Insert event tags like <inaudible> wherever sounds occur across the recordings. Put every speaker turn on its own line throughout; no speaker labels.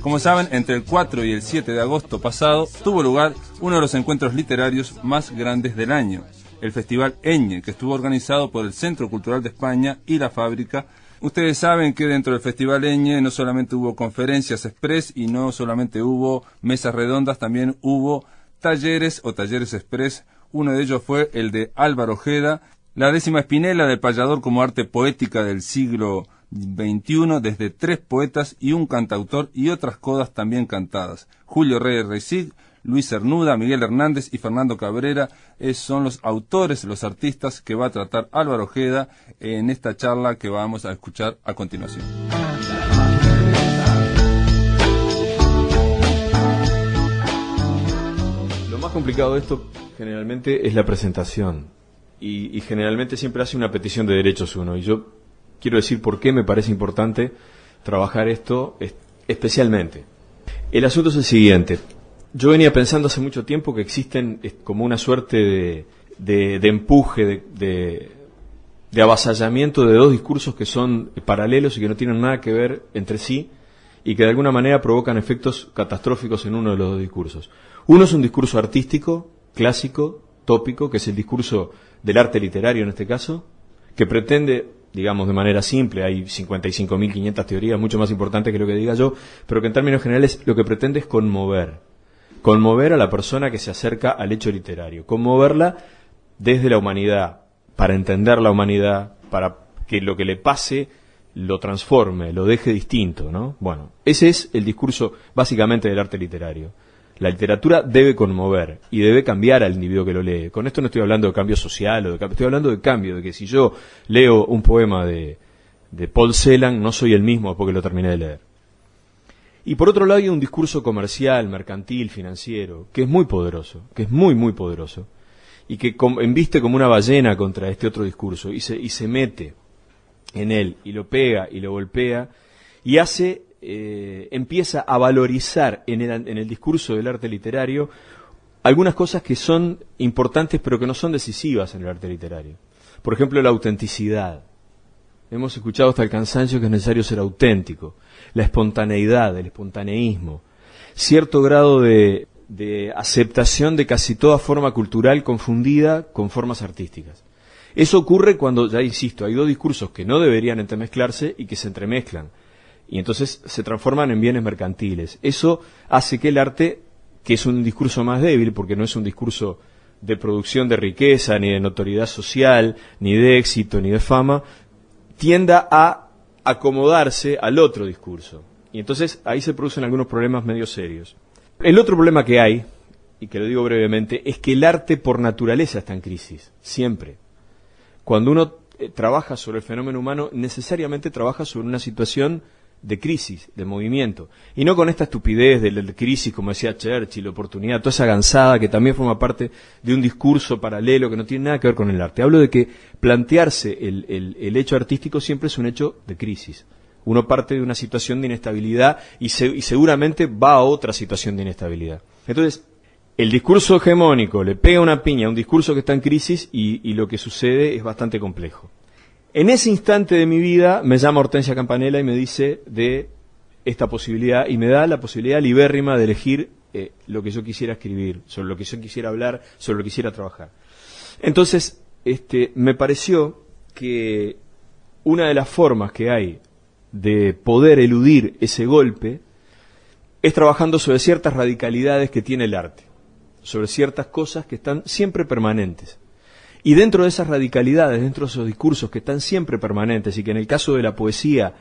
Como saben, entre el 4 y el 7 de agosto pasado tuvo lugar uno de los encuentros literarios más grandes del año, el Festival Eñe, que estuvo organizado por el Centro Cultural de España y la Fábrica. Ustedes saben que dentro del Festival Eñe no solamente hubo conferencias express y no solamente hubo mesas redondas, también hubo talleres o talleres express. Uno de ellos fue el de Álvaro Ojeda, la décima espinela del payador como arte poética del siglo 21 desde tres poetas y un cantautor y otras codas también cantadas. Julio Reyes Reisig, Luis Cernuda, Miguel Hernández y Fernando Cabrera eh, son los autores, los artistas que va a tratar Álvaro Ojeda en esta charla que vamos a escuchar a continuación.
Lo más complicado de esto generalmente es la presentación y, y generalmente siempre hace una petición de derechos uno y yo quiero decir por qué me parece importante trabajar esto especialmente. El asunto es el siguiente. Yo venía pensando hace mucho tiempo que existen como una suerte de, empuje, de, de, de avasallamiento de dos discursos que son paralelos y que no tienen nada que ver entre sí y que de alguna manera provocan efectos catastróficos en uno de los dos discursos. Uno es un discurso artístico, clásico, tópico, que es el discurso del arte literario en este caso, que pretende digamos de manera simple, hay 55.500 teorías, mucho más importantes que lo que diga yo, pero que en términos generales lo que pretende es conmover, conmover a la persona que se acerca al hecho literario, conmoverla desde la humanidad, para entender la humanidad, para que lo que le pase lo transforme, lo deje distinto, ¿no? Bueno, ese es el discurso básicamente del arte literario. La literatura debe conmover y debe cambiar al individuo que lo lee. Con esto no estoy hablando de cambio social o de estoy hablando de cambio, de que si yo leo un poema de, Paul Celan, no soy el mismo porque lo terminé de leer. Y por otro lado hay un discurso comercial, mercantil, financiero, que es muy poderoso, que es muy, muy poderoso, y que embiste como una ballena contra este otro discurso, y se, y se mete en él, y lo pega, y lo golpea, y hace eh, empieza a valorizar en el, discurso del arte literario algunas cosas que son importantes pero que no son decisivas en el arte literario. Por ejemplo, la autenticidad. Hemos escuchado hasta el cansancio que es necesario ser auténtico, la espontaneidad, el espontaneísmo, cierto grado de, de aceptación de casi toda forma cultural confundida con formas artísticas. Eso ocurre cuando, ya insisto, hay dos discursos que no deberían entremezclarse y que se entremezclan y entonces se transforman en bienes mercantiles. Eso hace que el arte, que es un discurso más débil, porque no es un discurso de producción de riqueza, ni de notoriedad social, ni de éxito, ni de fama, tienda a acomodarse al otro discurso. Y entonces ahí se producen algunos problemas medio serios. El otro problema que hay, y que lo digo brevemente, es que el arte por naturaleza está en crisis, siempre. Cuando uno eh, trabaja sobre el fenómeno humano, necesariamente trabaja sobre una situación de crisis, de movimiento. Y no con esta estupidez del, crisis, como decía Churchill, oportunidad, toda esa gansada que también forma parte de un discurso paralelo que no tiene nada que ver con el arte. Hablo de que plantearse el, el, hecho artístico siempre es un hecho de crisis. Uno parte de una situación de inestabilidad y, y seguramente va a otra situación de inestabilidad. Entonces, el discurso hegemónico le pega una piña a un discurso que está en crisis y lo que sucede es bastante complejo. En ese instante de mi vida me llama Hortensia Campanella y me dice de esta posibilidad y me da la posibilidad libérrima de elegir eh, lo que yo quisiera escribir, sobre lo que yo quisiera hablar, sobre lo que quisiera trabajar. Entonces, este, me pareció que una de las formas que hay de poder eludir ese golpe es trabajando sobre ciertas radicalidades que tiene el arte, sobre ciertas cosas que están siempre permanentes. Y dentro de esas radicalidades, dentro de esos discursos que están siempre permanentes y que en el caso de la poesía,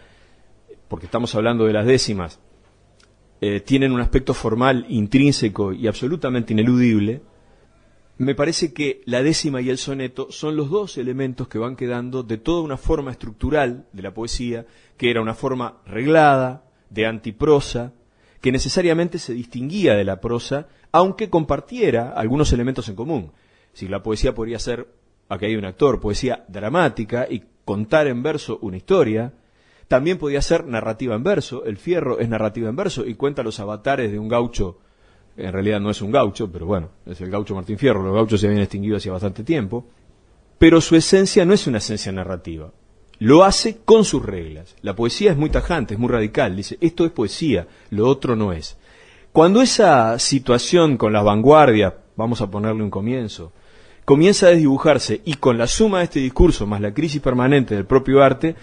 porque estamos hablando de las décimas, eh, tienen un aspecto formal intrínseco y absolutamente ineludible, me parece que la décima y el soneto son los dos elementos que van quedando de toda una forma estructural de la poesía, que era una forma reglada, de antiprosa, que necesariamente se distinguía de la prosa, aunque compartiera algunos elementos en común. Si la poesía podría ser, acá hay un actor, poesía dramática y contar en verso una historia, también podía ser narrativa en verso, el fierro es narrativa en verso y cuenta los avatares de un gaucho, en realidad no es un gaucho, pero bueno, es el gaucho Martín Fierro, los gauchos se habían extinguido hace bastante tiempo, pero su esencia no es una esencia narrativa, lo hace con sus reglas. La poesía es muy tajante, es muy radical, dice, esto es poesía, lo otro no es. Cuando esa situación con las vanguardia, vamos a ponerle un comienzo, comienza a desdibujarse y con la suma de este discurso más la crisis permanente del propio arte,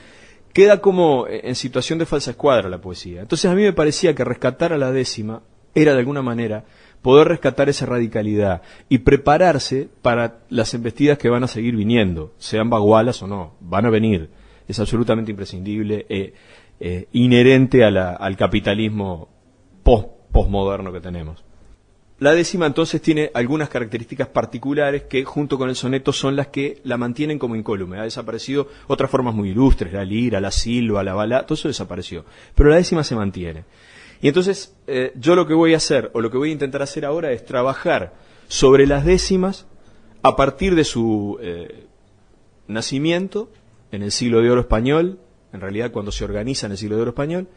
queda como en situación de falsa escuadra la poesía. Entonces a mí me parecía que rescatar a la décima era de alguna manera poder rescatar esa radicalidad y prepararse para las embestidas que van a seguir viniendo, sean bagualas o no, van a venir. Es absolutamente imprescindible, e inherente al capitalismo postmoderno que tenemos. La décima entonces tiene algunas características particulares que junto con el soneto son las que la mantienen como incólume. Ha desaparecido otras formas muy ilustres, la lira, la silva, la bala, todo eso desapareció. Pero la décima se mantiene. Y entonces eh, yo lo que voy a hacer o lo que voy a intentar hacer ahora es trabajar sobre las décimas a partir de su eh, nacimiento en el siglo de oro español, en realidad cuando se organiza en el siglo de oro español,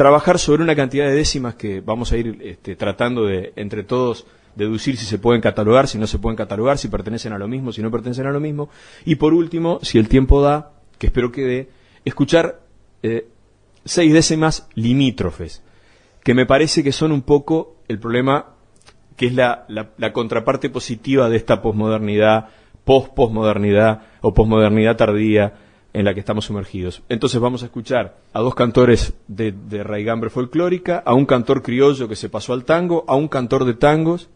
trabajar sobre una cantidad de décimas que vamos a ir este, tratando de, entre todos, deducir si se pueden catalogar, si no se pueden catalogar, si pertenecen a lo mismo, si no pertenecen a lo mismo. Y por último, si el tiempo da, que espero que dé, escuchar eh, seis décimas limítrofes, que me parece que son un poco el problema que es la, la contraparte positiva de esta posmodernidad, post-posmodernidad o posmodernidad tardía en la que estamos sumergidos. Entonces vamos a escuchar a dos cantores de, raigambre folclórica, a un cantor criollo que se pasó al tango, a un cantor de tangos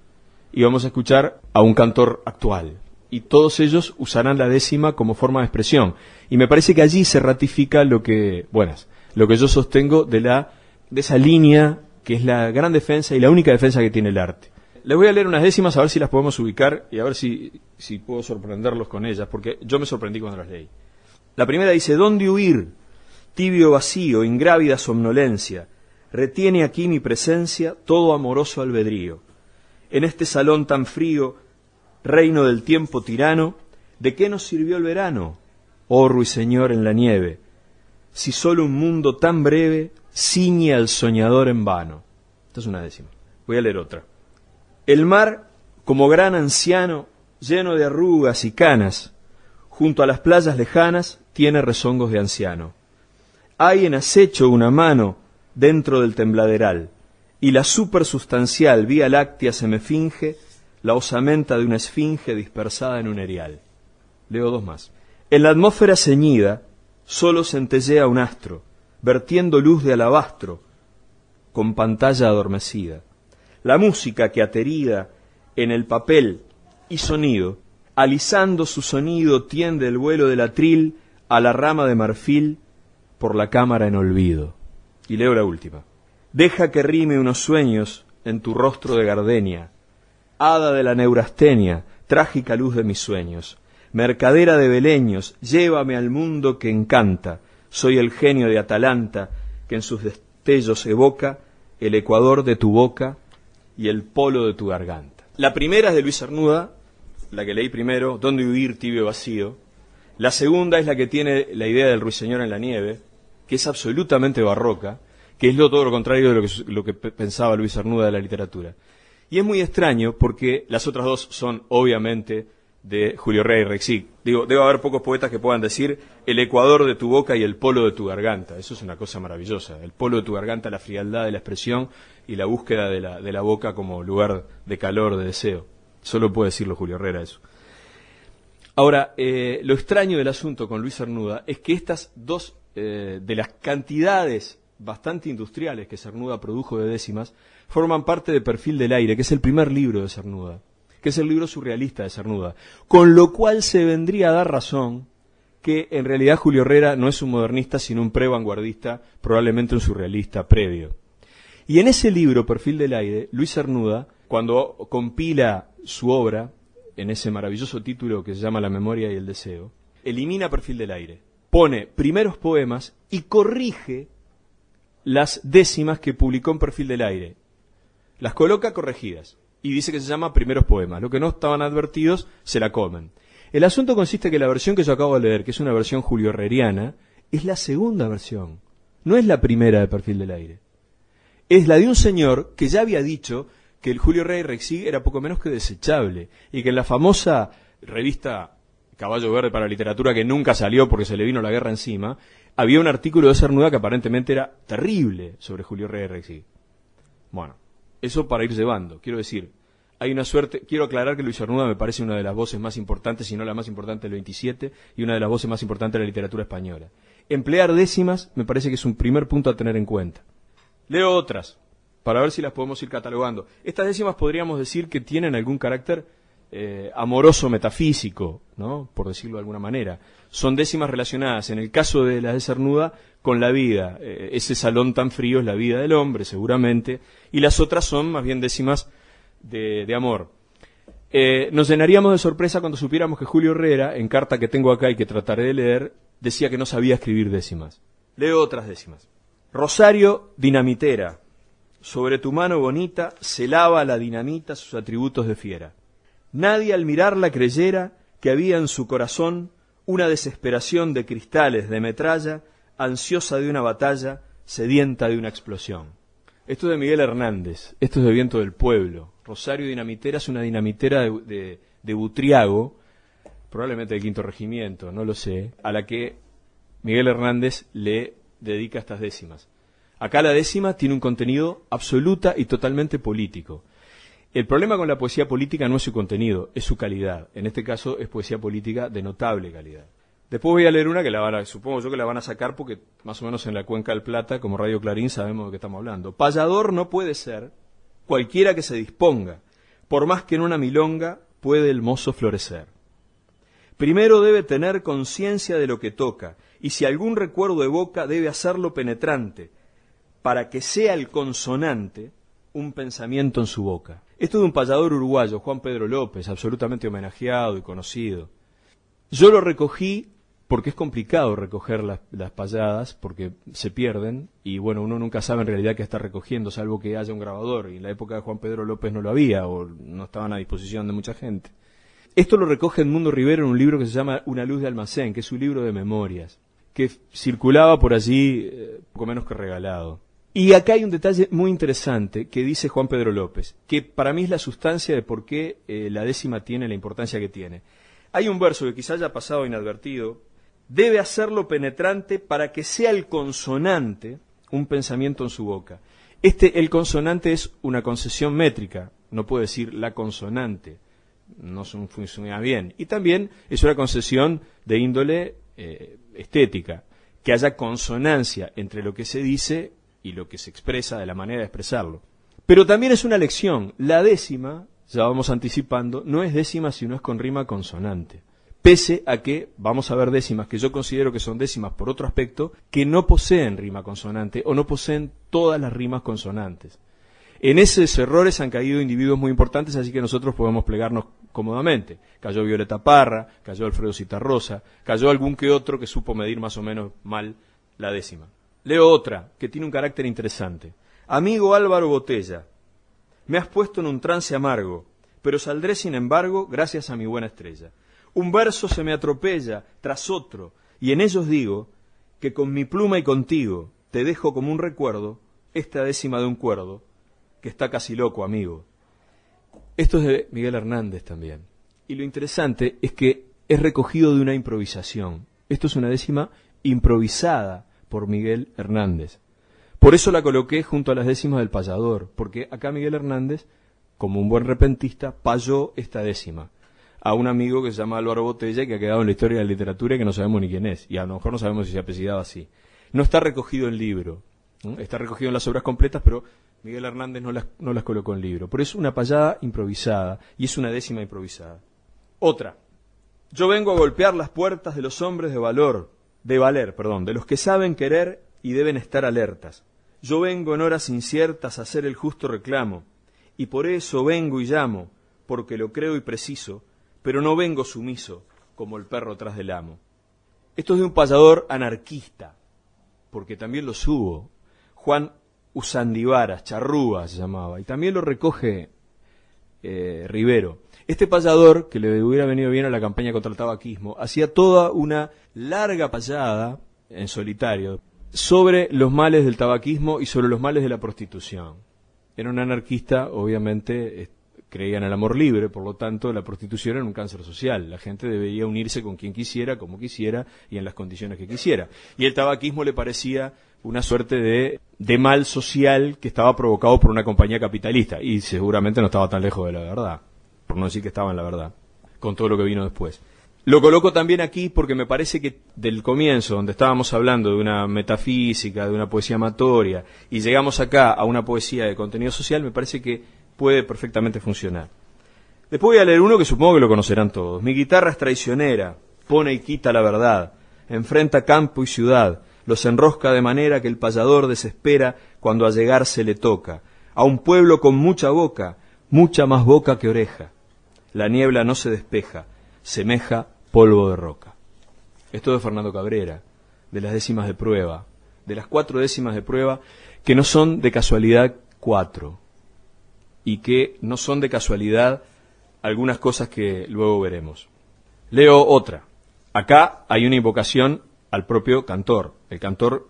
y vamos a escuchar a un cantor actual. Y todos ellos usarán la décima como forma de expresión. Y me parece que allí se ratifica lo que, buenas, lo que yo sostengo de la de esa línea que es la gran defensa y la única defensa que tiene el arte. Les voy a leer unas décimas a ver si las podemos ubicar y a ver si, si puedo sorprenderlos con ellas, porque yo me sorprendí cuando las leí. La primera dice, ¿dónde huir? Tibio vacío, ingrávida somnolencia, retiene aquí mi presencia todo amoroso albedrío. En este salón tan frío, reino del tiempo tirano, ¿de qué nos sirvió el verano? Oh ruiseñor en la nieve, si solo un mundo tan breve ciñe al soñador en vano. Esta es una décima. Voy a leer otra. El mar, como gran anciano, lleno de arrugas y canas, junto a las playas lejanas, tiene rezongos de anciano. Hay en acecho una mano dentro del tembladeral, y la supersustancial vía láctea se me finge la osamenta de una esfinge dispersada en un erial. Leo dos más. En la atmósfera ceñida sólo centellea un astro, vertiendo luz de alabastro, con pantalla adormecida. La música que aterida en el papel y sonido alisando su sonido tiende el vuelo del atril a la rama de marfil por la cámara en olvido. Y leo la última. Deja que rime unos sueños en tu rostro de gardenia, hada de la neurastenia, trágica luz de mis sueños, mercadera de beleños, llévame al mundo que encanta, soy el genio de Atalanta, que en sus destellos evoca el ecuador de tu boca y el polo de tu garganta. La primera es de Luis Arnuda, la que leí primero, Dónde huir tibio vacío. La segunda es la que tiene la idea del ruiseñor en la nieve, que es absolutamente barroca, que es lo todo lo contrario de lo que, que pensaba Luis Arnuda de la literatura. Y es muy extraño porque las otras dos son obviamente de Julio Rey y Digo, debe haber pocos poetas que puedan decir el ecuador de tu boca y el polo de tu garganta. Eso es una cosa maravillosa. El polo de tu garganta, la frialdad de la expresión y la búsqueda de la, de la boca como lugar de calor, de deseo. Solo puede decirlo Julio Herrera eso. Ahora, eh, lo extraño del asunto con Luis Cernuda es que estas dos, eh, de las cantidades bastante industriales que Cernuda produjo de décimas, forman parte de Perfil del Aire, que es el primer libro de Cernuda, que es el libro surrealista de Cernuda, con lo cual se vendría a dar razón que en realidad Julio Herrera no es un modernista, sino un pre-vanguardista, probablemente un surrealista previo. Y en ese libro, Perfil del Aire, Luis Cernuda, cuando compila su obra, en ese maravilloso título que se llama La memoria y el deseo, elimina perfil del aire, pone primeros poemas y corrige las décimas que publicó en perfil del aire. Las coloca corregidas y dice que se llama primeros poemas. Lo que no estaban advertidos se la comen. El asunto consiste en que la versión que yo acabo de leer, que es una versión julio herreriana, es la segunda versión. No es la primera de perfil del aire. Es la de un señor que ya había dicho que el Julio Rey Rexig era poco menos que desechable y que en la famosa revista Caballo Verde para Literatura que nunca salió porque se le vino la guerra encima, había un artículo de Cernuda que aparentemente era terrible sobre Julio Rey Rexig. Bueno, eso para ir llevando, quiero decir, hay una suerte, quiero aclarar que Luis Cernuda me parece una de las voces más importantes, si no la más importante del 27 y una de las voces más importantes de la literatura española. Emplear décimas me parece que es un primer punto a tener en cuenta. Leo otras para ver si las podemos ir catalogando. Estas décimas podríamos decir que tienen algún carácter eh, amoroso metafísico, ¿no? por decirlo de alguna manera. Son décimas relacionadas, en el caso de las de Cernuda, con la vida. Eh, ese salón tan frío es la vida del hombre, seguramente, y las otras son más bien décimas de, amor. Eh, nos llenaríamos de sorpresa cuando supiéramos que Julio Herrera, en carta que tengo acá y que trataré de leer, decía que no sabía escribir décimas. Leo otras décimas. Rosario Dinamitera, sobre tu mano bonita se lava la dinamita sus atributos de fiera. Nadie al mirarla creyera que había en su corazón una desesperación de cristales de metralla, ansiosa de una batalla, sedienta de una explosión. Esto es de Miguel Hernández, esto es de Viento del Pueblo. Rosario Dinamitera es una dinamitera de, de Butriago, probablemente del quinto regimiento, no lo sé, a la que Miguel Hernández le dedica estas décimas. Acá la décima tiene un contenido absoluta y totalmente político. El problema con la poesía política no es su contenido, es su calidad. En este caso es poesía política de notable calidad. Después voy a leer una que la van supongo yo que la van a sacar porque más o menos en la Cuenca del Plata, como Radio Clarín, sabemos de qué estamos hablando. Payador no puede ser cualquiera que se disponga, por más que en una milonga puede el mozo florecer. Primero debe tener conciencia de lo que toca, y si algún recuerdo evoca, debe hacerlo penetrante, para que sea el consonante un pensamiento en su boca. Esto de un payador uruguayo, Juan Pedro López, absolutamente homenajeado y conocido. Yo lo recogí porque es complicado recoger las, payadas, porque se pierden, y bueno, uno nunca sabe en realidad qué está recogiendo, salvo que haya un grabador, y en la época de Juan Pedro López no lo había, o no estaban a disposición de mucha gente. Esto lo recoge Edmundo Rivero en un libro que se llama Una luz de almacén, que es un libro de memorias, que circulaba por allí eh, poco menos que regalado. Y acá hay un detalle muy interesante que dice Juan Pedro López, que para mí es la sustancia de por qué eh, la décima tiene la importancia que tiene. Hay un verso que quizá haya pasado inadvertido, debe hacerlo penetrante para que sea el consonante un pensamiento en su boca. Este, el consonante es una concesión métrica, no puede decir la consonante, no funciona bien. Y también es una concesión de índole eh, estética, que haya consonancia entre lo que se dice y lo que se expresa de la manera de expresarlo. Pero también es una lección. La décima, ya vamos anticipando, no es décima si no es con rima consonante. Pese a que vamos a ver décimas que yo considero que son décimas por otro aspecto, que no poseen rima consonante o no poseen todas las rimas consonantes. En esos errores han caído individuos muy importantes, así que nosotros podemos plegarnos cómodamente. Cayó Violeta Parra, cayó Alfredo Citarrosa, cayó algún que otro que supo medir más o menos mal la décima. Leo otra, que tiene un carácter interesante. Amigo Álvaro Botella, me has puesto en un trance amargo, pero saldré sin embargo gracias a mi buena estrella. Un verso se me atropella tras otro, y en ellos digo que con mi pluma y contigo te dejo como un recuerdo esta décima de un cuerdo, que está casi loco, amigo. Esto es de Miguel Hernández también. Y lo interesante es que es recogido de una improvisación. Esto es una décima improvisada por Miguel Hernández. Por eso la coloqué junto a las décimas del payador, porque acá Miguel Hernández, como un buen repentista, payó esta décima a un amigo que se llama Álvaro Botella, que ha quedado en la historia de la literatura y que no sabemos ni quién es, y a lo mejor no sabemos si se apellidaba así. No está recogido en libro, está recogido en las obras completas, pero Miguel Hernández no las, no las colocó en libro. Por eso una payada improvisada, y es una décima improvisada. Otra. Yo vengo a golpear las puertas de los hombres de valor, de valer, perdón, de los que saben querer y deben estar alertas. Yo vengo en horas inciertas a hacer el justo reclamo, y por eso vengo y llamo, porque lo creo y preciso, pero no vengo sumiso, como el perro tras del amo. Esto es de un payador anarquista, porque también lo subo. Juan Usandivaras, Charrúas, se llamaba, y también lo recoge eh, Rivero. Este payador, que le hubiera venido bien a la campaña contra el tabaquismo, hacía toda una larga payada en solitario sobre los males del tabaquismo y sobre los males de la prostitución. Era un anarquista, obviamente creía en el amor libre, por lo tanto la prostitución era un cáncer social. La gente debía unirse con quien quisiera, como quisiera y en las condiciones que quisiera. Y el tabaquismo le parecía una suerte de, de mal social que estaba provocado por una compañía capitalista y seguramente no estaba tan lejos de la verdad no decir que estaba en la verdad, con todo lo que vino después. Lo coloco también aquí porque me parece que del comienzo, donde estábamos hablando de una metafísica, de una poesía amatoria, y llegamos acá a una poesía de contenido social, me parece que puede perfectamente funcionar. Después voy a leer uno que supongo que lo conocerán todos. Mi guitarra es traicionera, pone y quita la verdad, enfrenta campo y ciudad, los enrosca de manera que el payador desespera cuando a llegar se le toca, a un pueblo con mucha boca, mucha más boca que oreja. La niebla no se despeja, semeja polvo de roca. Esto de Fernando Cabrera, de las décimas de prueba, de las cuatro décimas de prueba, que no son de casualidad cuatro, y que no son de casualidad algunas cosas que luego veremos. Leo otra. Acá hay una invocación al propio cantor. El cantor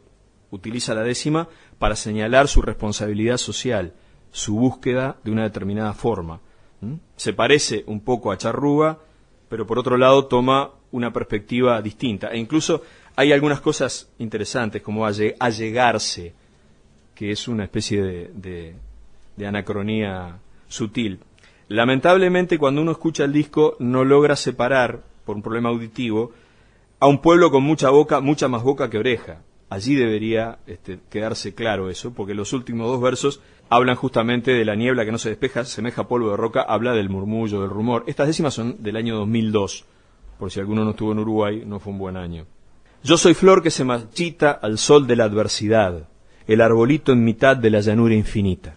utiliza la décima para señalar su responsabilidad social, su búsqueda de una determinada forma. ¿Mm? Se parece un poco a Charrúa, pero por otro lado toma una perspectiva distinta. E incluso hay algunas cosas interesantes, como allegarse, que es una especie de, de, anacronía sutil. Lamentablemente, cuando uno escucha el disco, no logra separar, por un problema auditivo, a un pueblo con mucha boca, mucha más boca que oreja. Allí debería este, quedarse claro eso, porque los últimos dos versos hablan justamente de la niebla que no se despeja, semeja polvo de roca, habla del murmullo, del rumor. Estas décimas son del año 2002, por si alguno no estuvo en Uruguay, no fue un buen año. Yo soy flor que se machita al sol de la adversidad, el arbolito en mitad de la llanura infinita.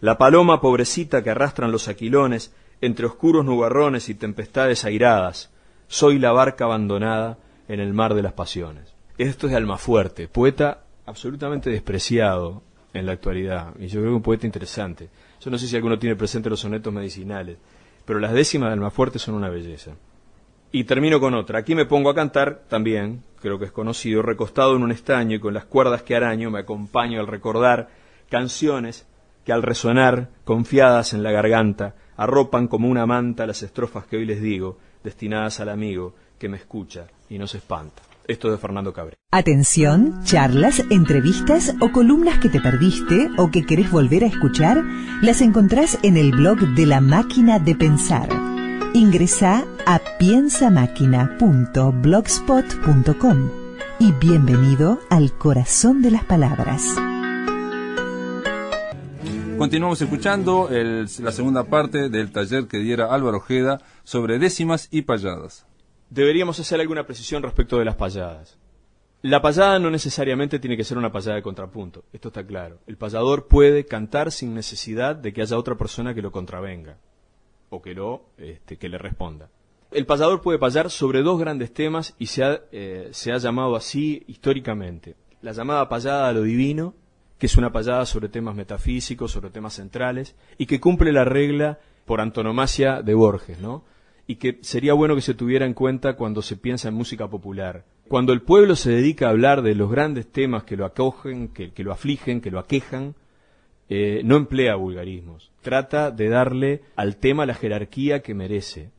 La paloma pobrecita que arrastran los aquilones entre oscuros nubarrones y tempestades airadas, soy la barca abandonada en el mar de las pasiones. Esto es de Almafuerte, poeta absolutamente despreciado en la actualidad. Y yo creo que un poeta interesante. Yo no sé si alguno tiene presente los sonetos medicinales, pero las décimas del más fuerte son una belleza. Y termino con otra. Aquí me pongo a cantar también, creo que es conocido, recostado en un estaño y con las cuerdas que araño me acompaño al recordar canciones que al resonar, confiadas en la garganta, arropan como una manta las estrofas que hoy les digo, destinadas al amigo que me escucha y no se espanta esto de Fernando Cabre. Atención, charlas, entrevistas o columnas que te perdiste o que querés volver a escuchar, las encontrás en el blog de La Máquina de Pensar. Ingresa a piensamáquina.blogspot.com y bienvenido al corazón de las palabras.
Continuamos escuchando la segunda parte del taller que diera Álvaro Ojeda sobre décimas y payadas deberíamos hacer alguna precisión respecto de las payadas.
La payada no necesariamente tiene que ser una payada de contrapunto, esto está claro. El payador puede cantar sin necesidad de que haya otra persona que lo contravenga o que, lo, este, que le responda. El payador puede payar sobre dos grandes temas y se ha, eh, se ha llamado así históricamente. La llamada payada a lo divino, que es una payada sobre temas metafísicos, sobre temas centrales, y que cumple la regla por antonomasia de Borges, ¿no? y que sería bueno que se tuviera en cuenta cuando se piensa en música popular. Cuando el pueblo se dedica a hablar de los grandes temas que lo acogen, que, lo afligen, que lo aquejan, eh, no emplea vulgarismos, trata de darle al tema la jerarquía que merece.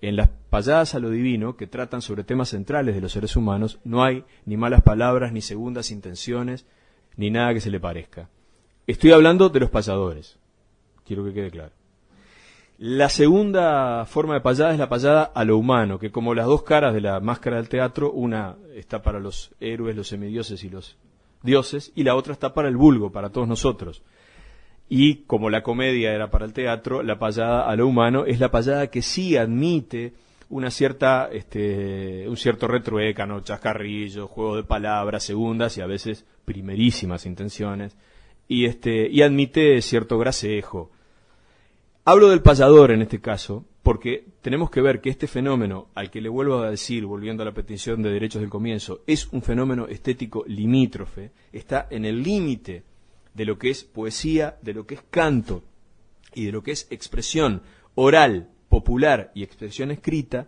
En las payadas a lo divino, que tratan sobre temas centrales de los seres humanos, no hay ni malas palabras, ni segundas intenciones, ni nada que se le parezca. Estoy hablando de los payadores. quiero que quede claro. La segunda forma de payada es la payada a lo humano, que como las dos caras de la máscara del teatro, una está para los héroes, los semidioses y los dioses, y la otra está para el vulgo, para todos nosotros. Y como la comedia era para el teatro, la payada a lo humano es la payada que sí admite una cierta, este, un cierto retruécano, chascarrillo, juego de palabras, segundas y a veces primerísimas intenciones, y, este, y admite cierto gracejo Hablo del payador en este caso, porque tenemos que ver que este fenómeno, al que le vuelvo a decir, volviendo a la petición de derechos del comienzo, es un fenómeno estético limítrofe, está en el límite de lo que es poesía, de lo que es canto y de lo que es expresión oral, popular y expresión escrita,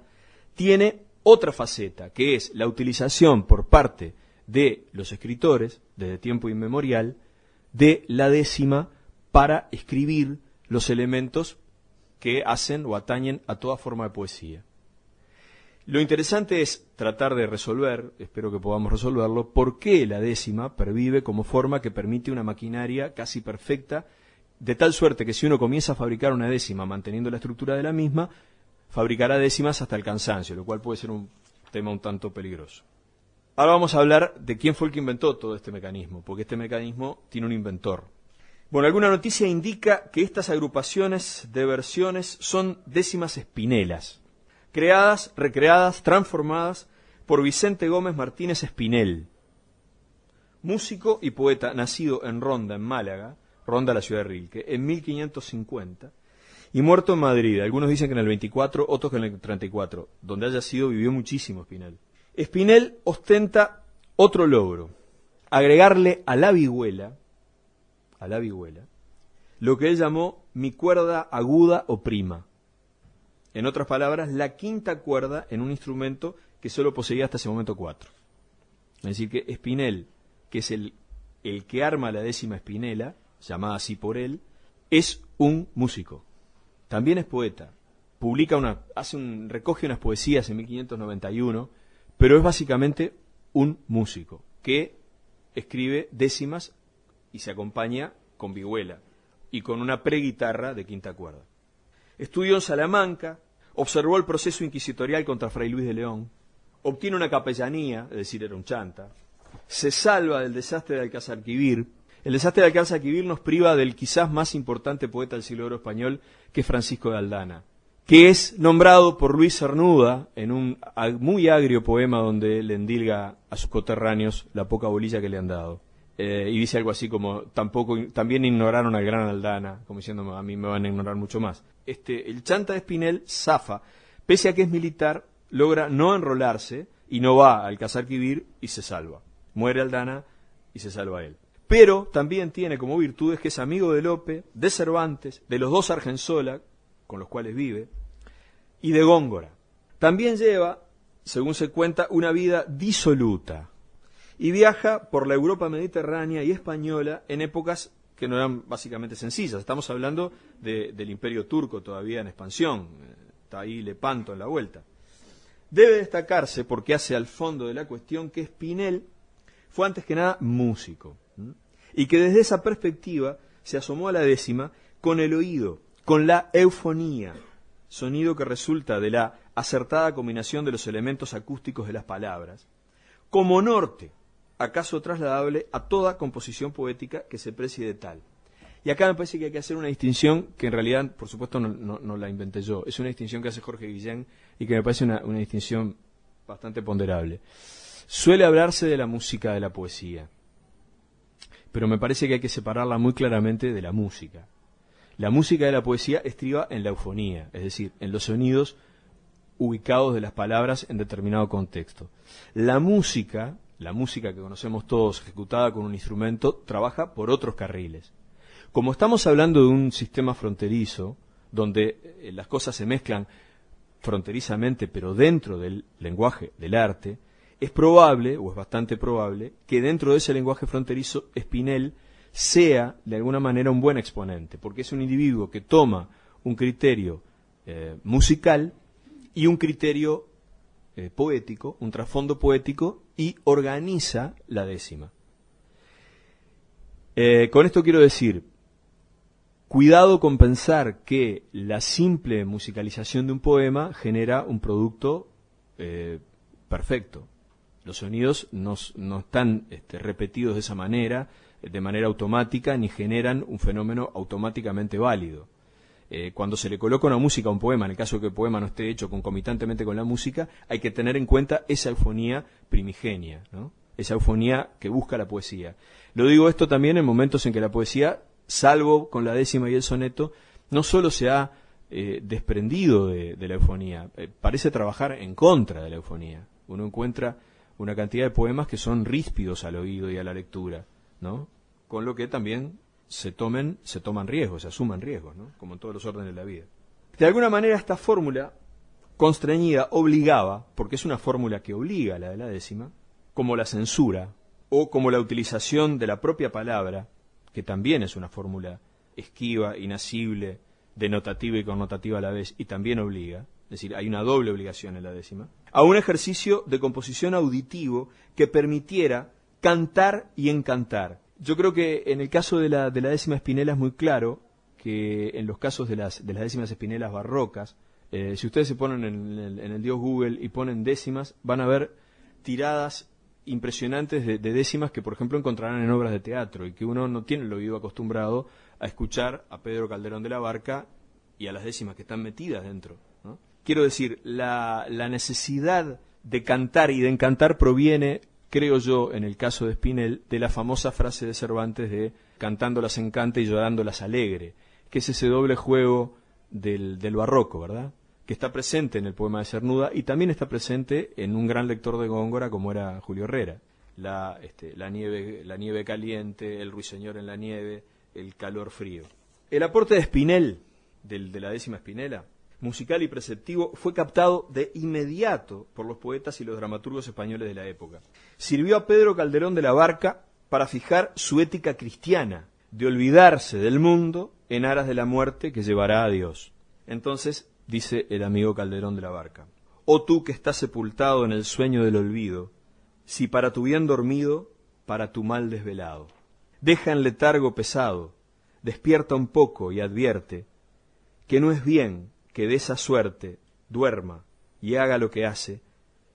tiene otra faceta, que es la utilización por parte de los escritores, desde tiempo inmemorial, de la décima para escribir los elementos que hacen o atañen a toda forma de poesía. Lo interesante es tratar de resolver, espero que podamos resolverlo, por qué la décima pervive como forma que permite una maquinaria casi perfecta, de tal suerte que si uno comienza a fabricar una décima manteniendo la estructura de la misma, fabricará décimas hasta el cansancio, lo cual puede ser un tema un tanto peligroso. Ahora vamos a hablar de quién fue el que inventó todo este mecanismo, porque este mecanismo tiene un inventor, bueno, alguna noticia indica que estas agrupaciones de versiones son décimas espinelas, creadas, recreadas, transformadas por Vicente Gómez Martínez Espinel, músico y poeta nacido en Ronda, en Málaga, Ronda la ciudad de Rilke, en 1550, y muerto en Madrid. Algunos dicen que en el 24, otros que en el 34. Donde haya sido, vivió muchísimo Espinel. Espinel ostenta otro logro, agregarle a la vihuela a la vihuela, lo que él llamó mi cuerda aguda o prima. En otras palabras, la quinta cuerda en un instrumento que solo poseía hasta ese momento cuatro. Es decir, que Spinel, que es el, el que arma la décima espinela, llamada así por él, es un músico. También es poeta. Publica una, hace un, recoge unas poesías en 1591, pero es básicamente un músico que escribe décimas y se acompaña con vihuela y con una preguitarra de quinta cuerda. Estudió en Salamanca, observó el proceso inquisitorial contra Fray Luis de León, obtiene una capellanía, es decir, era un chanta, se salva del desastre de Alcázarquivir. El desastre de Alcázarquivir nos priva del quizás más importante poeta del siglo oro español, que Francisco de Aldana, que es nombrado por Luis Cernuda en un muy agrio poema donde le endilga a sus coterráneos la poca bolilla que le han dado. Eh, y dice algo así como tampoco también ignoraron a gran Aldana, como diciendo a mí me van a ignorar mucho más. Este, el chanta de Espinel zafa, pese a que es militar, logra no enrolarse y no va al Cazarquivir y se salva. Muere Aldana y se salva él. Pero también tiene como virtudes que es amigo de Lope, de Cervantes, de los dos Argensola, con los cuales vive, y de Góngora. También lleva, según se cuenta, una vida disoluta y viaja por la Europa mediterránea y española en épocas que no eran básicamente sencillas. Estamos hablando del imperio turco todavía en expansión, eh, está ahí Lepanto en la vuelta. Debe destacarse, porque hace al fondo de la cuestión, que Spinel fue antes que nada músico y que desde esa perspectiva se asomó a la décima con el oído, con la eufonía, sonido que resulta de la acertada combinación de los elementos acústicos de las palabras, como norte acaso trasladable a toda composición poética que se preside de tal. Y acá me parece que hay que hacer una distinción que en realidad, por supuesto, no, la inventé yo. Es una distinción que hace Jorge Guillén y que me parece una, una distinción bastante ponderable. Suele hablarse de la música de la poesía, pero me parece que hay que separarla muy claramente de la música. La música de la poesía estriba en la eufonía, es decir, en los sonidos ubicados de las palabras en determinado contexto. La música la música que conocemos todos ejecutada con un instrumento trabaja por otros carriles. Como estamos hablando de un sistema fronterizo, donde eh, las cosas se mezclan fronterizamente, pero dentro del lenguaje del arte, es probable, o es bastante probable, que dentro de ese lenguaje fronterizo Spinel sea de alguna manera un buen exponente, porque es un individuo que toma un criterio eh, musical y un criterio eh, poético, un trasfondo poético y organiza la décima. Eh, con esto quiero decir, cuidado con pensar que la simple musicalización de un poema genera un producto eh, perfecto. Los sonidos no, están este, repetidos de esa manera, de manera automática, ni generan un fenómeno automáticamente válido. Eh, cuando se le coloca una música a un poema, en el caso de que el poema no esté hecho concomitantemente con la música, hay que tener en cuenta esa eufonía primigenia, esa eufonía que busca la poesía. Lo digo esto también en momentos en que la poesía, salvo con la décima y el soneto, no solo se ha eh, desprendido de, la eufonía, eh, parece trabajar en contra de la eufonía. Uno encuentra una cantidad de poemas que son ríspidos al oído y a la lectura, ¿no? Con lo que también se tomen, se toman riesgos, se asuman riesgos, ¿no? como en todos los órdenes de la vida. De alguna manera esta fórmula constreñida obligaba, porque es una fórmula que obliga a la de la décima, como la censura o como la utilización de la propia palabra, que también es una fórmula esquiva, inasible, denotativa y connotativa a la vez, y también obliga, es decir, hay una doble obligación en la décima, a un ejercicio de composición auditivo que permitiera cantar y encantar, yo creo que en el caso de la, décima espinela es muy claro que en los casos de las, décimas espinelas barrocas, eh, si ustedes se ponen en el, dios Google y ponen décimas, van a ver tiradas impresionantes de, décimas que, por ejemplo, encontrarán en obras de teatro y que uno no tiene el oído acostumbrado a escuchar a Pedro Calderón de la Barca y a las décimas que están metidas dentro. Quiero decir, la, la necesidad de cantar y de encantar proviene creo yo, en el caso de Spinel, de la famosa frase de Cervantes de cantándolas encanta y llorándolas alegre, que es ese doble juego del, del barroco, ¿verdad? que está presente en el poema de Cernuda y también está presente en un gran lector de Góngora como era Julio Herrera. La, este, la, nieve, la nieve caliente, el ruiseñor en la nieve, el calor frío. El aporte de Spinel, del, de la décima Spinela, musical y preceptivo, fue captado de inmediato por los poetas y los dramaturgos españoles de la época. Sirvió a Pedro Calderón de la Barca para fijar su ética cristiana, de olvidarse del mundo en aras de la muerte que llevará a Dios. Entonces, dice el amigo Calderón de la Barca, Oh tú que estás sepultado en el sueño del olvido, si para tu bien dormido, para tu mal desvelado. Deja en letargo pesado, despierta un poco y advierte que no es bien que de esa suerte duerma y haga lo que hace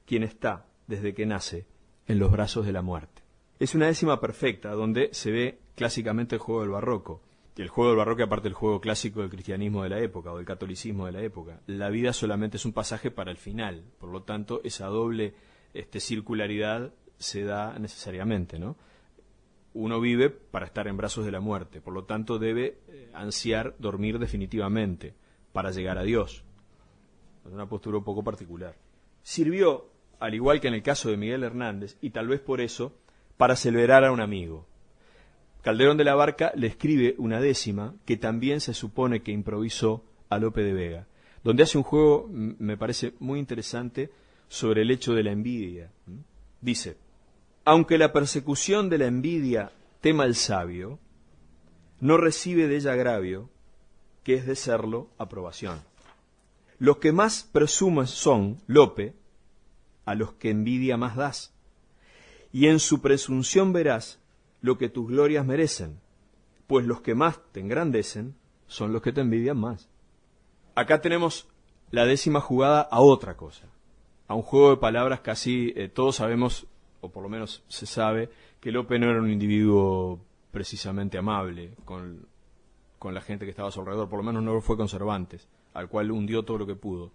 quien está, desde que nace, en los brazos de la muerte. Es una décima perfecta, donde se ve clásicamente el juego del barroco. El juego del barroco, aparte del juego clásico del cristianismo de la época o del catolicismo de la época, la vida solamente es un pasaje para el final. Por lo tanto, esa doble este, circularidad se da necesariamente, Uno vive para estar en brazos de la muerte, por lo tanto debe eh, ansiar dormir definitivamente para llegar a Dios. Es una postura un poco particular. Sirvió, al igual que en el caso de Miguel Hernández, y tal vez por eso, para celebrar a un amigo. Calderón de la Barca le escribe una décima que también se supone que improvisó a Lope de Vega, donde hace un juego, me parece muy interesante, sobre el hecho de la envidia. Dice, aunque la persecución de la envidia tema al sabio, no recibe de ella agravio, que es de serlo aprobación. Los que más presumes son, Lope, a los que envidia más das, y en su presunción verás lo que tus glorias merecen, pues los que más te engrandecen son los que te envidian más. Acá tenemos la décima jugada a otra cosa, a un juego de palabras casi así eh, todos sabemos, o por lo menos se sabe, que Lope no era un individuo precisamente amable con con la gente que estaba a su alrededor, por lo menos no fue con Cervantes, al cual hundió todo lo que pudo,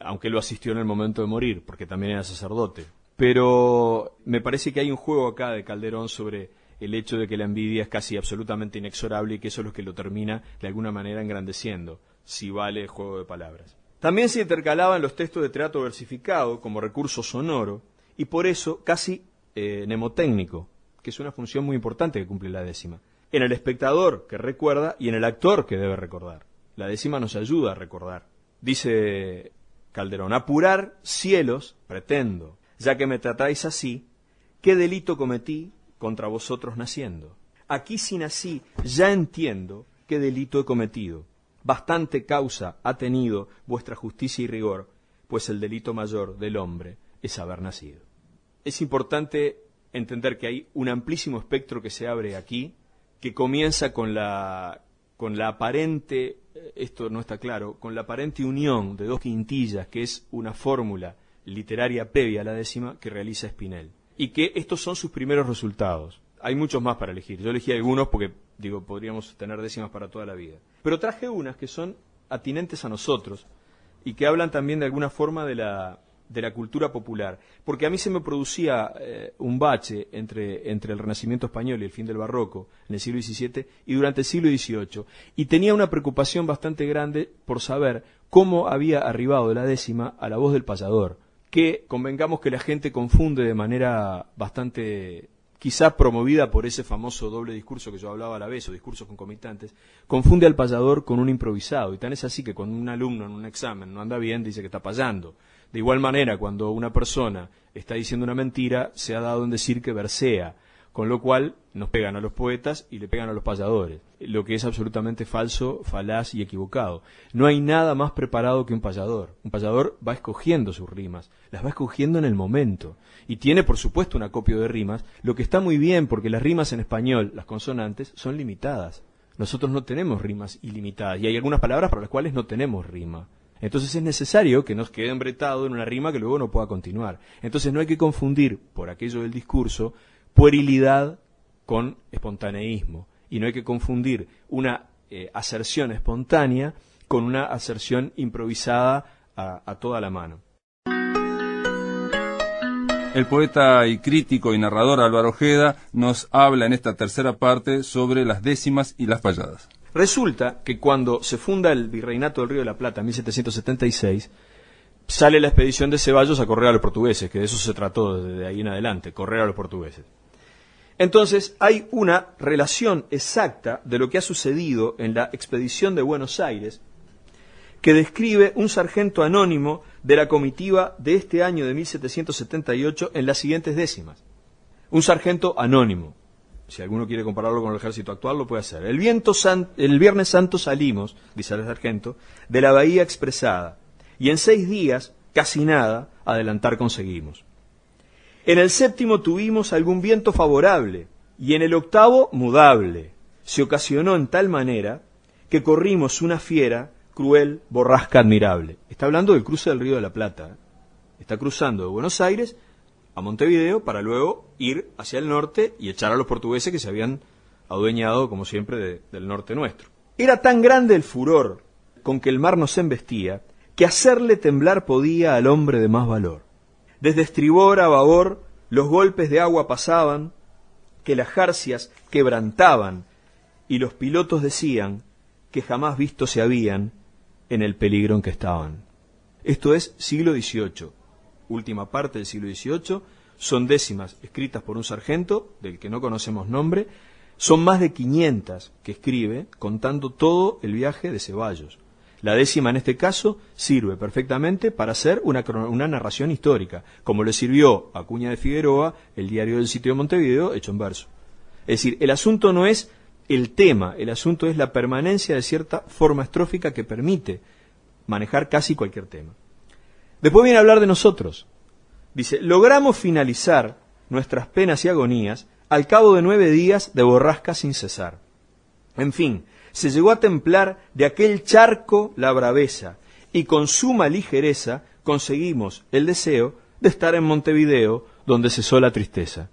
aunque lo asistió en el momento de morir, porque también era sacerdote. Pero me parece que hay un juego acá de Calderón sobre el hecho de que la envidia es casi absolutamente inexorable y que eso es lo que lo termina de alguna manera engrandeciendo, si vale el juego de palabras. También se intercalaban los textos de teatro versificado como recurso sonoro y por eso casi eh, mnemotécnico, que es una función muy importante que cumple la décima en el espectador que recuerda y en el actor que debe recordar. La décima nos ayuda a recordar. Dice Calderón, apurar cielos pretendo, ya que me tratáis así, ¿qué delito cometí contra vosotros naciendo? Aquí sin así, ya entiendo qué delito he cometido. Bastante causa ha tenido vuestra justicia y rigor, pues el delito mayor del hombre es haber nacido. Es importante entender que hay un amplísimo espectro que se abre aquí que comienza con la, con la aparente, eh, esto no está claro, con la aparente unión de dos quintillas, que es una fórmula literaria previa a la décima que realiza Spinel. Y que estos son sus primeros resultados. Hay muchos más para elegir. Yo elegí algunos porque, digo, podríamos tener décimas para toda la vida. Pero traje unas que son atinentes a nosotros y que hablan también de alguna forma de la, de la cultura popular, porque a mí se me producía eh, un bache entre, entre el Renacimiento español y el fin del Barroco en el siglo XVII y durante el siglo XVIII, y tenía una preocupación bastante grande por saber cómo había arribado de la décima a la voz del payador, que convengamos que la gente confunde de manera bastante quizá promovida por ese famoso doble discurso que yo hablaba a la vez, o discursos concomitantes, confunde al payador con un improvisado. Y tan es así que cuando un alumno en un examen no anda bien, dice que está payando. De igual manera, cuando una persona está diciendo una mentira, se ha dado en decir que versea, con lo cual nos pegan a los poetas y le pegan a los payadores, lo que es absolutamente falso, falaz y equivocado. No hay nada más preparado que un payador. Un payador va escogiendo sus rimas, las va escogiendo en el momento, y tiene por supuesto un acopio de rimas, lo que está muy bien porque las rimas en español, las consonantes, son limitadas. Nosotros no tenemos rimas ilimitadas y hay algunas palabras para las cuales no tenemos rima. Entonces es necesario que nos quede embretado en una rima que luego no pueda continuar. Entonces no hay que confundir, por aquello del discurso, puerilidad con espontaneísmo. Y no hay que confundir una eh, aserción espontánea con una aserción improvisada a, a toda
la mano. El poeta y crítico y narrador Álvaro Ojeda nos habla en esta tercera parte sobre las décimas y las falladas. Resulta que cuando se funda el
Virreinato del Río de la Plata en 1776, sale la expedición de Ceballos a correr a los portugueses, que de eso se trató desde ahí en adelante, correr a los portugueses. Entonces hay una relación exacta de lo que ha sucedido en la expedición de Buenos Aires que describe un sargento anónimo de la comitiva de este año de 1778 en las siguientes décimas. Un sargento anónimo si alguno quiere compararlo con el ejército actual, lo puede hacer. El, viernes santo salimos, dice el sargento, de la bahía expresada, y en seis días, casi nada, adelantar conseguimos. En el séptimo tuvimos algún viento favorable, y en el octavo mudable. Se ocasionó en tal manera que corrimos una fiera, cruel, borrasca admirable. Está hablando del cruce del río de la Plata. ¿eh? Está cruzando de Buenos Aires a Montevideo para luego ir hacia el norte y echar a los portugueses que se habían adueñado, como siempre, del norte nuestro. Era tan grande el furor con que el mar nos embestía que hacerle temblar podía al hombre de más valor. Desde estribor a babor los golpes de agua pasaban, que las jarcias quebrantaban, y los pilotos decían que jamás visto se habían en el peligro en que estaban. Esto es siglo XVIII última parte del siglo XVIII, son décimas escritas por un sargento, del que no conocemos nombre, son más de 500 que escribe contando todo el viaje de Ceballos. La décima en este caso sirve perfectamente para hacer una, una narración histórica, como le sirvió a Cuña de Figueroa el diario del sitio de Montevideo hecho en verso. Es decir, el asunto no es el tema, el asunto es la permanencia de cierta forma estrófica que permite manejar casi cualquier tema. Después viene a hablar de nosotros. Dice, logramos finalizar nuestras penas y agonías al cabo de nueve días de borrasca sin cesar. En fin, se llegó a templar de aquel charco la braveza y con suma ligereza conseguimos el deseo de estar en Montevideo, donde cesó la tristeza.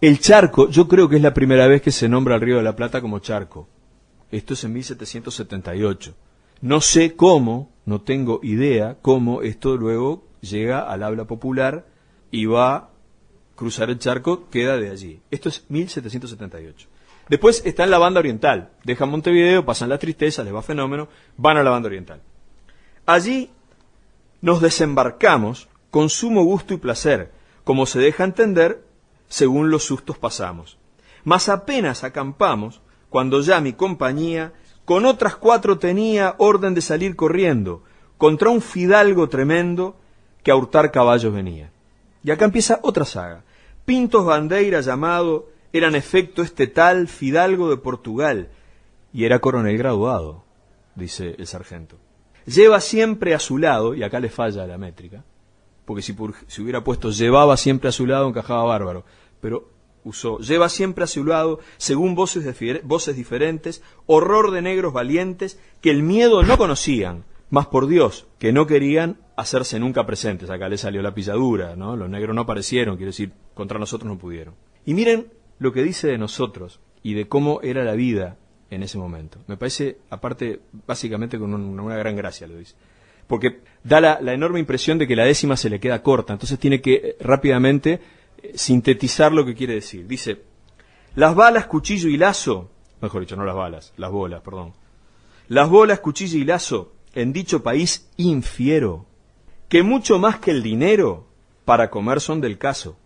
El charco, yo creo que es la primera vez que se nombra al Río de la Plata como charco. Esto es en 1778. No sé cómo, no tengo idea cómo esto luego llega al habla popular y va a cruzar el charco, queda de allí. Esto es 1778. Después está en la banda oriental. Dejan Montevideo, pasan la tristeza, les va fenómeno, van a la banda oriental. Allí nos desembarcamos con sumo gusto y placer, como se deja entender según los sustos pasamos. Mas apenas acampamos, cuando ya mi compañía con otras cuatro tenía orden de salir corriendo contra un fidalgo tremendo que a hurtar caballos venía. Y acá empieza otra saga. Pintos Bandeira llamado era en efecto este tal fidalgo de Portugal y era coronel graduado, dice el sargento. Lleva siempre a su lado, y acá le falla la métrica, porque si, si hubiera puesto llevaba siempre a su lado encajaba bárbaro, pero usó. Lleva siempre a su lado, según voces, voces diferentes, horror de negros valientes que el miedo no conocían, más por Dios, que no querían hacerse nunca presentes. Acá le salió la pilladura, ¿no? Los negros no aparecieron, quiero decir, contra nosotros no pudieron. Y miren lo que dice de nosotros y de cómo era la vida en ese momento. Me parece, aparte, básicamente con una, gran gracia lo dice. Porque da la, enorme impresión de que la décima se le queda corta, entonces tiene que eh, rápidamente sintetizar lo que quiere decir. Dice, las balas, cuchillo y lazo, mejor dicho, no las balas, las bolas, perdón. Las bolas, cuchillo y lazo, en dicho país infiero, que mucho más que el dinero para comer son del caso.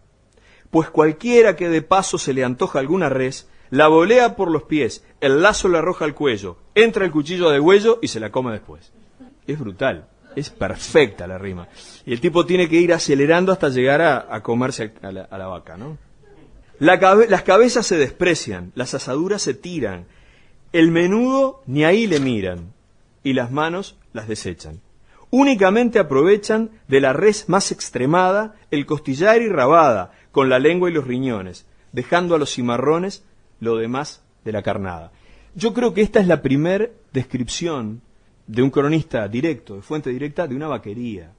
Pues cualquiera que de paso se le antoja alguna res, la volea por los pies, el lazo le arroja al cuello, entra el cuchillo de huello y se la come después. Es brutal es perfecta la rima. Y el tipo tiene que ir acelerando hasta llegar a, comerse a la, vaca, ¿no? las cabezas se desprecian, las asaduras se tiran, el menudo ni ahí le miran, y las manos las desechan. Únicamente aprovechan de la res más extremada el costillar y rabada, con la lengua y los riñones, dejando a los cimarrones lo demás de la carnada. Yo creo que esta es la primer descripción de un cronista directo, de fuente directa, de una vaquería.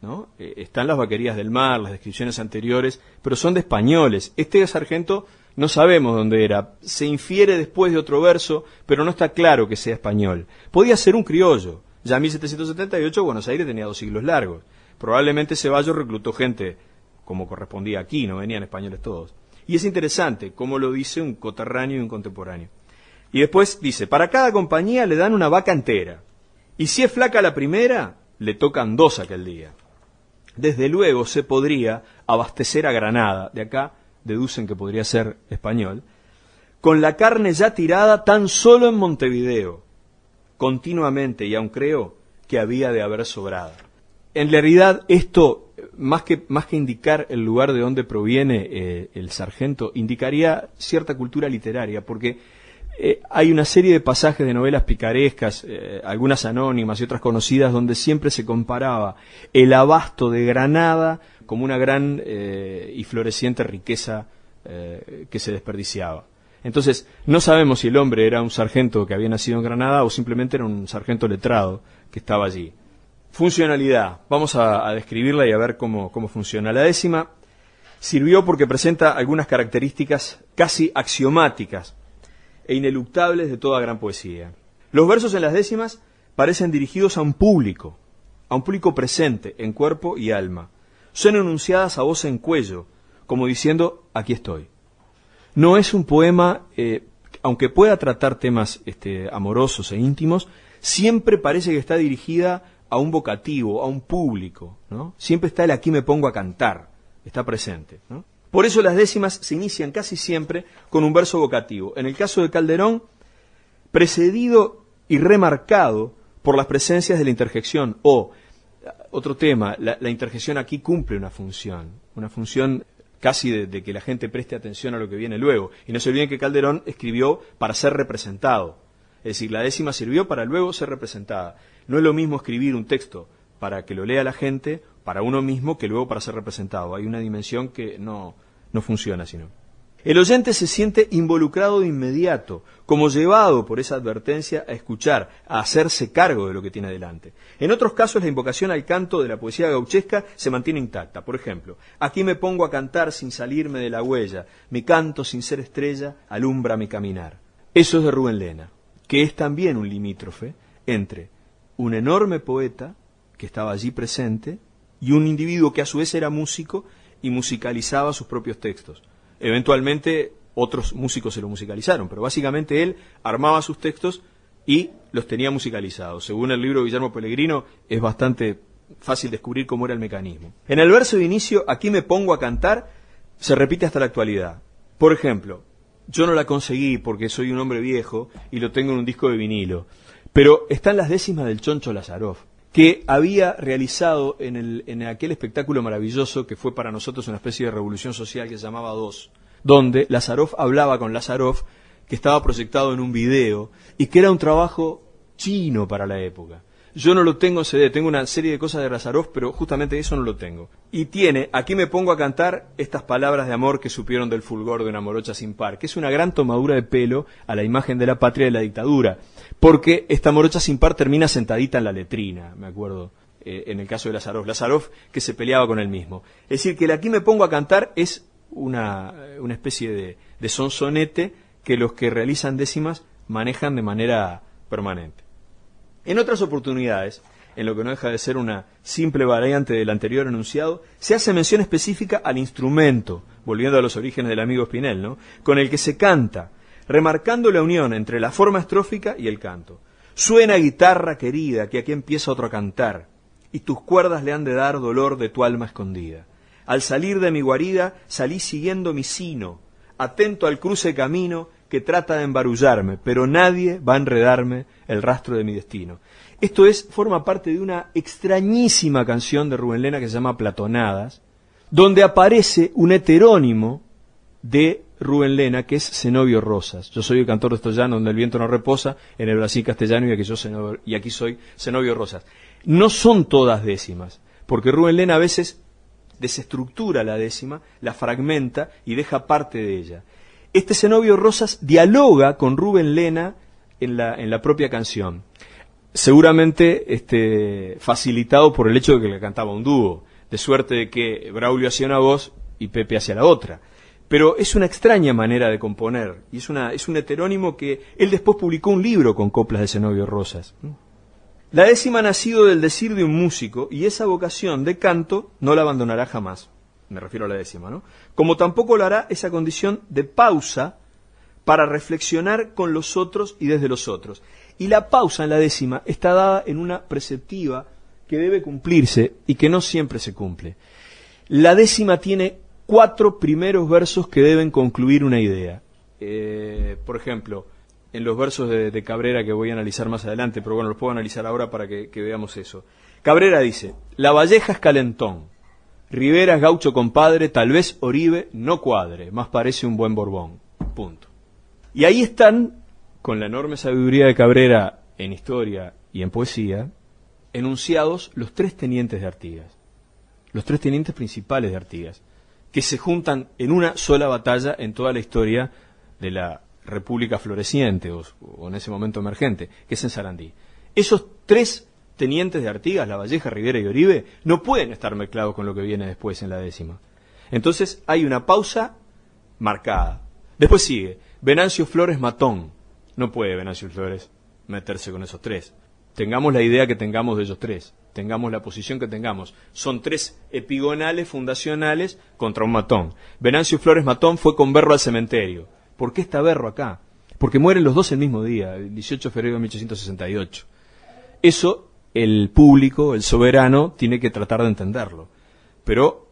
¿no? Eh, están las vaquerías del mar, las descripciones anteriores, pero son de españoles. Este sargento no sabemos dónde era. Se infiere después de otro verso, pero no está claro que sea español. Podía ser un criollo. Ya en 1778 Buenos Aires tenía dos siglos largos. Probablemente Ceballos reclutó gente como correspondía aquí, no venían españoles todos. Y es interesante cómo lo dice un coterráneo y un contemporáneo. Y después dice, para cada compañía le dan una vaca entera. Y si es flaca la primera, le tocan dos aquel día. Desde luego se podría abastecer a Granada, de acá deducen que podría ser español, con la carne ya tirada tan solo en Montevideo, continuamente y aún creo que había de haber sobrado. En realidad esto, más que, más que indicar el lugar de donde proviene eh, el sargento, indicaría cierta cultura literaria, porque eh, hay una serie de pasajes de novelas picarescas, eh, algunas anónimas y otras conocidas, donde siempre se comparaba el abasto de Granada como una gran eh, y floreciente riqueza que se desperdiciaba. Entonces, no sabemos si el hombre era un sargento que había nacido en Granada o simplemente era un sargento letrado que estaba allí. Funcionalidad. Vamos a, describirla y a ver cómo funciona. La décima sirvió porque presenta algunas características casi axiomáticas e ineluctables de toda gran poesía. Los versos en las décimas parecen dirigidos a un público, a un público presente en cuerpo y alma. Son enunciadas a voz en cuello, como diciendo, aquí estoy. No es un poema, eh, aunque pueda tratar temas este, amorosos e íntimos, siempre parece que está dirigida a un vocativo, a un público. ¿no? Siempre está el aquí me pongo a cantar, está presente. ¿no? Por eso las décimas se inician casi siempre con un verso vocativo. En el caso de Calderón, precedido y remarcado por las presencias de la interjección o otro tema, la, interjección aquí cumple una función, una función casi de, de, que la gente preste atención a lo que viene luego. Y no se olviden que Calderón escribió para ser representado. Es decir, la décima sirvió para luego ser representada. No es lo mismo escribir un texto para que lo lea la gente, para uno mismo, que luego para ser representado. Hay una dimensión que no, no funciona sino. El oyente se siente involucrado de inmediato, como llevado por esa advertencia a escuchar, a hacerse cargo de lo que tiene delante. En otros casos la invocación al canto de la poesía gauchesca se mantiene intacta. Por ejemplo, aquí me pongo a cantar sin salirme de la huella, me canto sin ser estrella alumbra mi caminar. Eso es de Rubén Lena, que es también un limítrofe entre un enorme poeta que estaba allí presente y un individuo que a su vez era músico y musicalizaba sus propios textos. Eventualmente otros músicos se lo musicalizaron, pero básicamente él armaba sus textos y los tenía musicalizados. Según el libro de Guillermo Pellegrino, es bastante fácil descubrir cómo era el mecanismo. En el verso de inicio, aquí me pongo a cantar, se repite hasta la actualidad. Por ejemplo, yo no la conseguí porque soy un hombre viejo y lo tengo en un disco de vinilo, pero están las décimas del choncho Lazaroff que había realizado en, el, en aquel espectáculo maravilloso que fue para nosotros una especie de revolución social que se llamaba Dos, donde Lazaroff hablaba con Lazaroff, que estaba proyectado en un video, y que era un trabajo chino para la época. Yo no lo tengo en CD, tengo una serie de cosas de Lazaroff, pero justamente eso no lo tengo. Y tiene, aquí me pongo a cantar estas palabras de amor que supieron del fulgor de una morocha sin par, que es una gran tomadura de pelo a la imagen de la patria de la dictadura, porque esta morocha sin par termina sentadita en la letrina, me acuerdo, eh, en el caso de Lazaroff. Lazaroff que se peleaba con él mismo. Es decir, que el aquí me pongo a cantar es una, eh, especie de, de sonsonete que los que realizan décimas manejan de manera permanente. En otras oportunidades, en lo que no deja de ser una simple variante del anterior enunciado, se hace mención específica al instrumento, volviendo a los orígenes del amigo Spinel, ¿no? con el que se canta, remarcando la unión entre la forma estrófica y el canto. Suena guitarra querida, que aquí empieza otro a cantar, y tus cuerdas le han de dar dolor de tu alma escondida. Al salir de mi guarida salí siguiendo mi sino, atento al cruce camino, que trata de embarullarme, pero nadie va a enredarme el rastro de mi destino. Esto es, forma parte de una extrañísima canción de Rubén Lena que se llama Platonadas, donde aparece un heterónimo de Rubén Lena, que es Zenobio Rosas. Yo soy el cantor de Estollano, donde el viento no reposa, en el Brasil castellano, y aquí, yo, y aquí soy Zenobio Rosas. No son todas décimas, porque Rubén Lena a veces desestructura la décima, la fragmenta y deja parte de ella. Este Zenobio Rosas dialoga con Rubén Lena en la, en la propia canción. Seguramente este, facilitado por el hecho de que le cantaba un dúo, de suerte de que Braulio hacía una voz y Pepe hacía la otra. Pero es una extraña manera de componer, y es, una, es un heterónimo que él después publicó un libro con coplas de Zenobio Rosas. La décima ha nacido del decir de un músico, y esa vocación de canto no la abandonará jamás me refiero a la décima, ¿no? Como tampoco lo hará esa condición de pausa para reflexionar con los otros y desde los otros. Y la pausa en la décima está dada en una preceptiva que debe cumplirse y que no siempre se cumple. La décima tiene cuatro primeros versos que deben concluir una idea. Eh, por ejemplo, en los versos de, Cabrera que voy a analizar más adelante, pero bueno, los puedo analizar ahora para que veamos eso. Cabrera dice, La Valleja es calentón, Rivera gaucho compadre, tal vez Oribe no cuadre, más parece un buen Borbón. Punto. Y ahí están, con la enorme sabiduría de Cabrera en historia y en poesía, enunciados los tres tenientes de Artigas, los tres tenientes principales de Artigas, que se juntan en una sola batalla en toda la historia de la República Floreciente, o en ese momento emergente, que es en Sarandí. Esos tres tenientes de Artigas, La Valleja, Rivera y Oribe no pueden estar mezclados con lo que viene después en la décima. Entonces hay una pausa marcada. Después sigue Venancio Flores Matón. No puede Venancio Flores meterse con esos tres. Tengamos la idea que tengamos de ellos tres, tengamos la posición que tengamos. Son tres epigonales fundacionales contra un matón. Venancio Flores Matón fue con Berro al cementerio. ¿Por qué está Berro acá? Porque mueren los dos el mismo día, el 18 de febrero de 1868. Eso el público, el soberano, tiene que tratar de entenderlo. Pero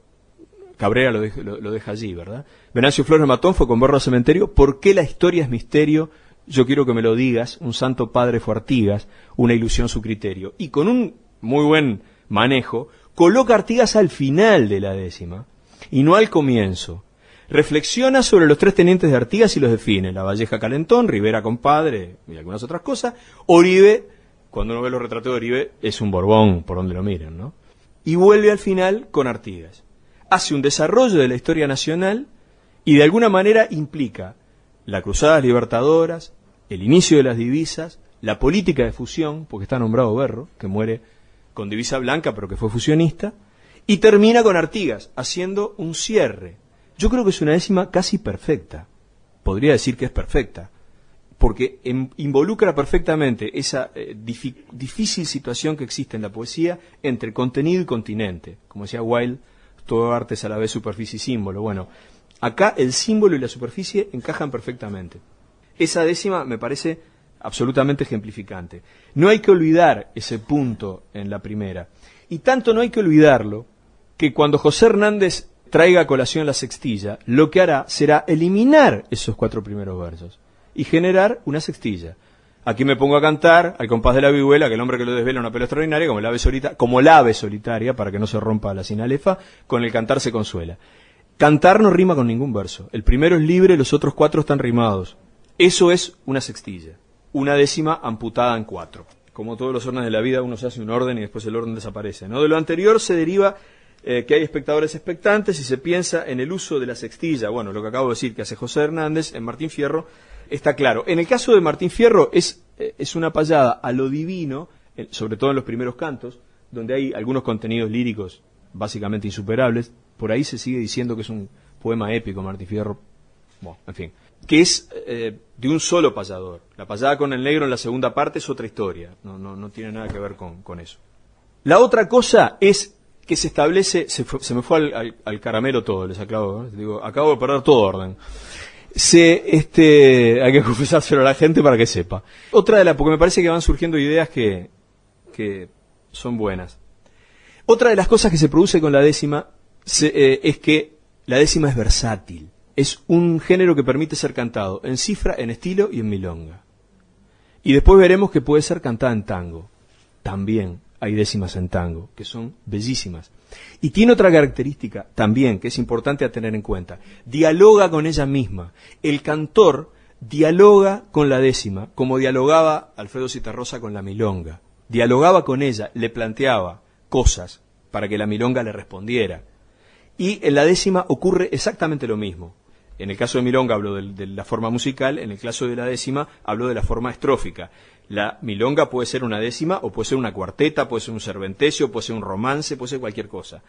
Cabrera lo, deja, allí, ¿verdad? Venancio Flores Matón fue con al Cementerio. ¿Por qué la historia es misterio? Yo quiero que me lo digas. Un santo padre fue Artigas, una ilusión su criterio. Y con un muy buen manejo, coloca Artigas al final de la décima y no al comienzo. Reflexiona sobre los tres tenientes de Artigas y los define. La Valleja Calentón, Rivera Compadre y algunas otras cosas. Oribe cuando uno ve los retratos de Oribe, es un Borbón, por donde lo miren, ¿no? Y vuelve al final con Artigas. Hace un desarrollo de la historia nacional y de alguna manera implica las cruzadas libertadoras, el inicio de las divisas, la política de fusión, porque está nombrado Berro, que muere con divisa blanca pero que fue fusionista, y termina con Artigas, haciendo un cierre. Yo creo que es una décima casi perfecta. Podría decir que es perfecta porque em, involucra perfectamente esa eh, difícil situación que existe en la poesía entre contenido y continente. Como decía Wilde, todo arte es a la vez superficie y símbolo. Bueno, acá el símbolo y la superficie encajan perfectamente. Esa décima me parece absolutamente ejemplificante. No hay que olvidar ese punto en la primera. Y tanto no hay que olvidarlo que cuando José Hernández traiga a colación la sextilla, lo que hará será eliminar esos cuatro primeros versos y generar una sextilla. Aquí me pongo a cantar al compás de la vihuela, que el hombre que lo desvela una pelota extraordinaria, como el ave solitaria, como solitaria, para que no se rompa la sinalefa, con el cantar se consuela. Cantar no rima con ningún verso. El primero es libre, los otros cuatro están rimados. Eso es una sextilla, una décima amputada en cuatro. Como todos los órdenes de la vida, uno se hace un orden y después el orden desaparece. ¿no? De lo anterior se deriva eh, que hay espectadores expectantes y se piensa en el uso de la sextilla. Bueno, lo que acabo de decir que hace José Hernández en Martín Fierro está claro. En el caso de Martín Fierro es, eh, es una payada a lo divino, sobre todo en los primeros cantos, donde hay algunos contenidos líricos básicamente insuperables. Por ahí se sigue diciendo que es un poema épico, Martín Fierro. en fin. Que es eh, de un solo payador. La payada con el negro en la segunda parte es otra historia. No, no, no tiene nada que ver con, eso. La otra cosa es que se establece, se, me fue al, caramelo todo, les aclaro, digo, acabo de perder todo orden se, este, hay que <laughs> confesárselo a la gente para que sepa. Otra de las, porque me parece que van surgiendo ideas que, son buenas. Otra de las cosas que se produce con la décima eh, es que la décima es versátil. Es un género que permite ser cantado en cifra, en estilo y en milonga. Y después veremos que puede ser cantada en tango. También hay décimas en tango, que son bellísimas. Y tiene otra característica también que es importante a tener en cuenta. Dialoga con ella misma. El cantor dialoga con la décima, como dialogaba Alfredo Citarrosa con la milonga. Dialogaba con ella, le planteaba cosas para que la milonga le respondiera. Y en la décima ocurre exactamente lo mismo. En el caso de milonga hablo de, la forma musical, en el caso de la décima hablo de la forma estrófica. La milonga puede ser una décima o puede ser una cuarteta, puede ser un serventecio, puede ser un romance, puede ser cualquier cosa.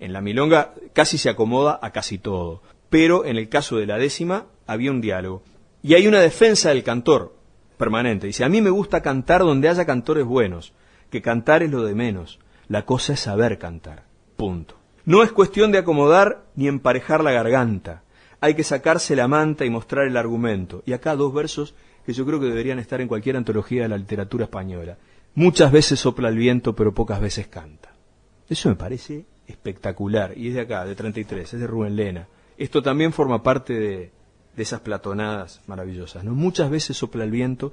En la milonga casi se acomoda a casi todo, pero en el caso de la décima había un diálogo. Y hay una defensa del cantor permanente. Dice, a mí me gusta cantar donde haya cantores buenos, que cantar es lo de menos. La cosa es saber cantar. Punto. No es cuestión de acomodar ni emparejar la garganta hay que sacarse la manta y mostrar el argumento. Y acá dos versos que yo creo que deberían estar en cualquier antología de la literatura española. Muchas veces sopla el viento, pero pocas veces canta. Eso me parece espectacular. Y es de acá, de 33, es de Rubén Lena. Esto también forma parte de, de esas platonadas maravillosas. ¿no? Muchas veces sopla el viento,